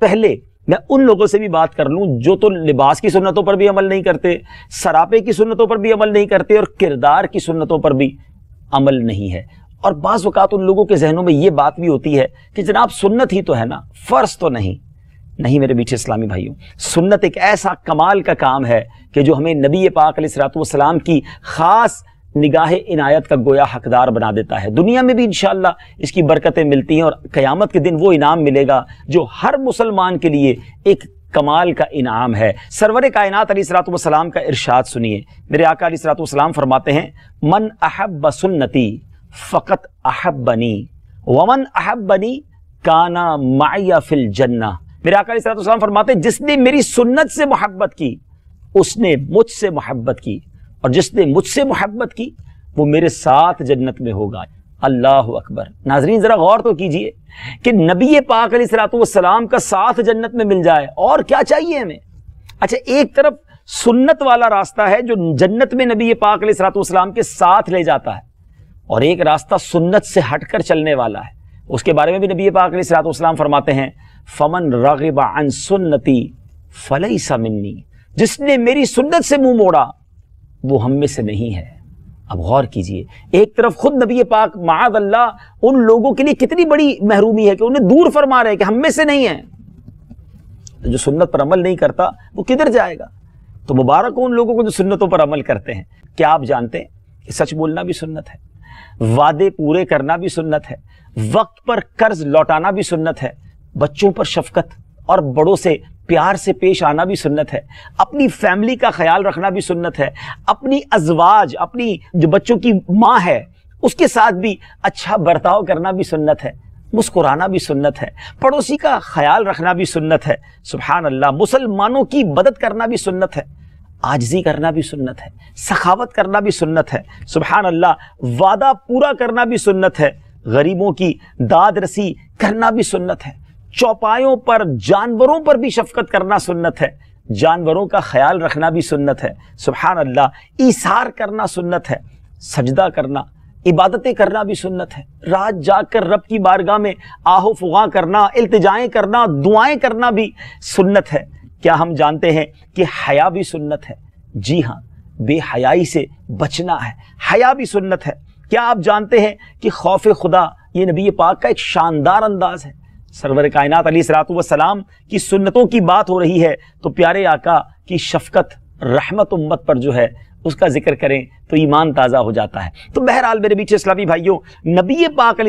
पहले मैं उन लोगों से भी बात कर लूं जो तो लिबास की सुन्नतों पर भी अमल नहीं करते सरापे की सुन्नतों पर भी अमल नहीं करते और किरदार की सुन्नतों पर भी अमल नहीं है और बाज़ उन लोगों के जहनों में ये बात भी होती है कि जनाब सुन्नत ही तो है ना फ़र्ज तो नहीं नहीं मेरे मीठे इस्लामी भाइयों सुन्नत एक ऐसा कमाल का काम है कि जो हमें नबी पाक सलाम की ख़ास निगाह इनायत का गोया हकदार बना देता है दुनिया में भी इन इसकी बरकतें मिलती हैं और क़यामत के दिन वो इनाम मिलेगा जो हर मुसलमान के लिए एक कमाल का इनाम है सरवर कायनात सलाम का इरशाद सुनिए मेरे आका सलाम फरमाते हैं मन अहब सुन्नति फ़कत अहब बनी वमन अहब बनी काना माया फिल जन्ना मेरे आकर सलाम फरमाते जिसने मेरी सुन्नत से मोहब्बत की उसने मुझसे मोहब्बत की और जिसने मुझसे मोहब्बत की वो मेरे साथ जन्नत में होगा अल्लाह अकबर नाजरीन ज़रा गौर तो कीजिए कि नबी पाक सलाम का साथ जन्नत में मिल जाए और क्या चाहिए हमें अच्छा एक तरफ सुन्नत वाला रास्ता है जो जन्नत में नबी पाक सलाम के साथ ले जाता है और एक रास्ता सुन्नत से हटकर चलने वाला है उसके बारे में भी नबी पाक सलाम फरमाते हैं फमन रगबा अन सुन्नति फलई मिन्नी जिसने मेरी सुन्नत से मुंह मोड़ा वो हम में से नहीं है अब गौर कीजिए एक तरफ खुद नबी पाक माद अल्लाह उन लोगों के लिए कितनी बड़ी महरूमी है कि उन्हें दूर फरमा रहे हैं कि हम में से नहीं है तो जो सुन्नत पर अमल नहीं करता वो किधर जाएगा तो मुबारक हो उन लोगों को जो सुन्नतों पर अमल करते हैं क्या आप जानते हैं कि सच बोलना भी सुन्नत है वादे पूरे करना भी सुन्नत है वक्त पर कर्ज लौटाना भी सुन्नत है बच्चों पर शफकत और बड़ों से प्यार से पेश आना भी सुन्नत है अपनी फैमिली का ख्याल रखना भी सुन्नत है अपनी अजवाज अपनी जो बच्चों की माँ है उसके साथ भी अच्छा बर्ताव करना भी सुन्नत है मुस्कुराना भी सुन्नत है पड़ोसी का ख्याल रखना भी सुन्नत है सुबहान अल्लाह मुसलमानों की मदद करना भी सुन्नत है आजजी करना भी सुन्नत है सखावत करना भी सुन्नत है सुबहान अल्लाह वादा पूरा करना भी सुन्नत है गरीबों की दाद रसी करना भी सुन्नत है चौपायों पर जानवरों पर भी शफकत करना सुन्नत है जानवरों का ख्याल रखना भी सुन्नत है सुबहान अल्लाह ईसार करना सुन्नत है सजदा करना इबादतें करना भी सुन्नत है रात जाकर रब की बारगाह में आहो फुगा करना इल्तजाएं करना दुआएं करना भी सुन्नत है क्या हम जानते हैं कि हया भी सुन्नत है जी हाँ बेहयाई से बचना है हया भी सुन्नत है क्या आप जानते हैं कि खौफ खुदा ये नबी पाक का एक शानदार अंदाज है सरवर कायनात अली सलात वसलाम की सुन्नतों की बात हो रही है तो प्यारे आका की शफकत रहमत उम्मत पर जो है उसका जिक्र करें तो ईमान ताज़ा हो जाता है तो बहरहाल मेरे बीच इस्लामी भाइयों नबी पाक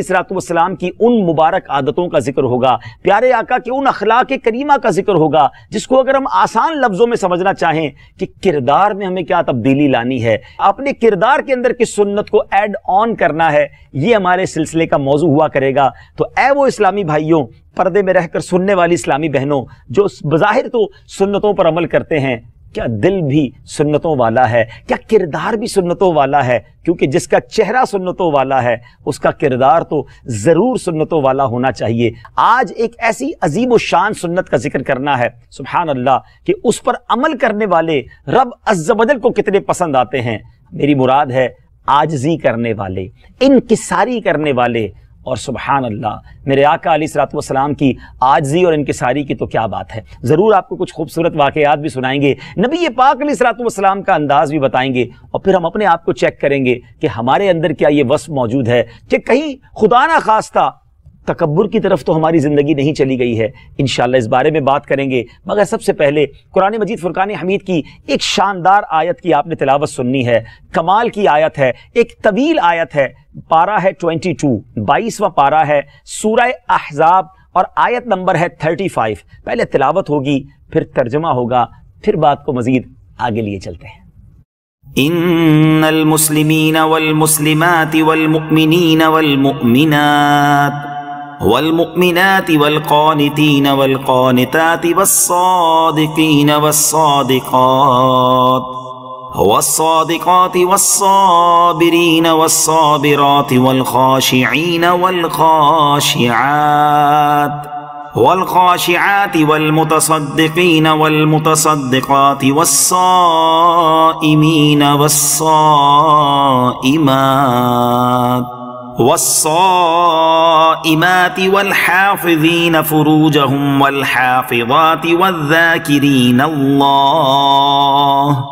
सलाम की उन मुबारक आदतों का जिक्र होगा प्यारे आका के उन अखलाक करीमा का जिक्र होगा जिसको अगर हम आसान लफ्ज़ों में समझना चाहें कि किरदार में हमें क्या तब्दीली लानी है अपने किरदार के अंदर किस सुन्नत को एड ऑन करना है ये हमारे सिलसिले का मौजू हुआ करेगा तो ए वो इस्लामी भाइयों पर्दे में रहकर सुनने वाली इस्लामी बहनों जो बाहिर तो सुन्नतों पर अमल करते हैं क्या दिल भी सुन्नतों वाला है क्या किरदार भी सुन्नतों वाला है क्योंकि जिसका चेहरा सुन्नतों वाला है उसका किरदार तो ज़रूर सुन्नतों वाला होना चाहिए आज एक ऐसी अजीब शान सुन्नत का जिक्र करना है सुबहान अल्लाह कि उस पर अमल करने वाले रब अजबल को कितने पसंद आते हैं मेरी मुराद है आजजी करने वाले इनकसारी करने वाले और सुबहान अल्लाह मेरे आका अली सलाम की आजी और इनकसारी की तो क्या बात है ज़रूर आपको कुछ खूबसूरत वाकयात भी सुनाएंगे नबी पाक अली सलाम का अंदाज़ भी बताएंगे और फिर हम अपने आप को चेक करेंगे कि हमारे अंदर क्या ये वस मौजूद है कि कहीं खुदा ना खास्ता तकबर की तरफ तो हमारी ज़िंदगी नहीं चली गई है इन इस बारे में बात करेंगे मगर सबसे पहले कुरान मजीद फ़ुरकान हमीद की एक शानदार आयत की आपने तिलावत सुननी है कमाल की आयत है एक तवील आयत है पारा है ट्वेंटी टू बाईसवा पारा है सूर अहजाब और आयत नंबर है थर्टी फाइव पहले तिलावत होगी फिर तर्जमा होगा फिर बात को मज़ीद आगे लिए चलते हैं मुस्लिमाति वल والمسلمات वल والمؤمنات والمؤمنات والقانتين والقانتات والصادقين والصادقات والصادقات والصابرين والصابرات والخاشعين والخاشعات والخاشعات والمتصدقين والمتصدقات والصائمين والصائمات والصائمات والحافظين فروجهم والحافظات والذاكرين الله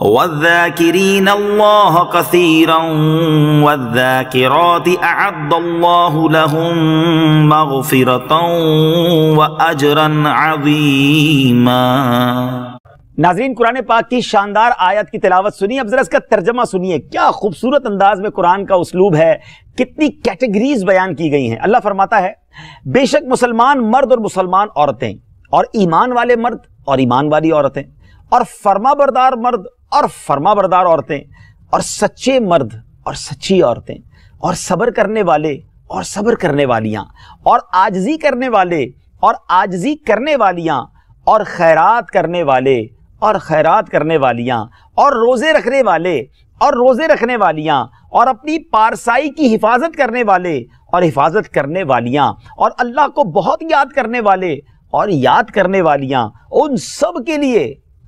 والذاكرين الله كثيرا والذاكرات أعد الله لهم مغفرة وأجرا عظيما नाजरीन कुरान पाक की शानदार आयत की तिलावत सुनिए अब जरा इसका तर्जमा सुनिए क्या खूबसूरत अंदाज में कुरान का उसलूब है कितनी कैटेगरीज बयान की गई हैं अल्लाह फरमाता है बेशक मुसलमान मर्द और मुसलमान औरतें और ईमान वाले मर्द और ईमान वाली औरतें और फर्मा बरदार मर्द और फर्मा बरदार औरतें और सच्चे मर्द और सच्ची औरतें और सब्र करने वाले और सब्र करने वालियाँ और आजजी करने वाले और आजजी करने वालियाँ और खैरात करने वाले और खैरात करने वालियाँ और रोज़े रखने वाले और रोज़े रखने वालियाँ और अपनी पारसाई की हिफाजत करने वाले और हिफाजत करने वालियाँ और अल्लाह को बहुत याद करने वाले और याद करने वालियाँ उन सब के लिए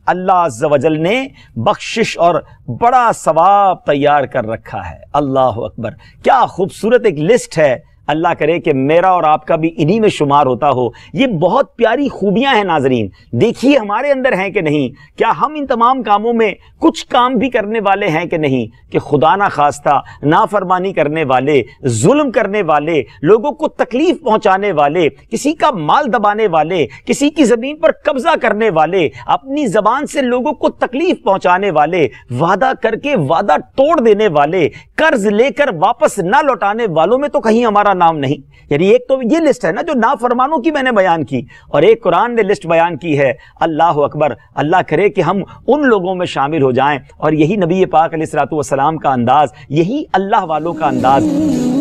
अल्लाह जवजल ने बख्शिश और बड़ा सवाब तैयार कर रखा है अल्लाह अकबर क्या खूबसूरत एक लिस्ट है अल्लाह करे कि मेरा और आपका भी इन्हीं में शुमार होता हो ये बहुत प्यारी खूबियां हैं नाजरीन देखिए हमारे अंदर हैं कि नहीं क्या हम इन तमाम कामों में कुछ काम भी करने वाले हैं कि नहीं कि खुदा ना खास्ता नाफरमानी करने वाले जुल्म करने वाले लोगों को तकलीफ पहुंचाने वाले किसी का माल दबाने वाले किसी की ज़मीन पर कब्जा करने वाले अपनी ज़बान से लोगों को तकलीफ पहुंचाने वाले वादा करके वादा तोड़ देने वाले कर्ज लेकर वापस ना लौटाने वालों में तो कहीं हमारा नाम नहीं यानी एक तो ये लिस्ट है ना जो नाफरमानों की मैंने बयान की और एक कुरान ने लिस्ट बयान की है अल्लाह अकबर अल्लाह करे कि हम उन लोगों में शामिल हो जाएं और यही नबी पाक सलाम का अंदाज़ यही अल्लाह वालों का अंदाज़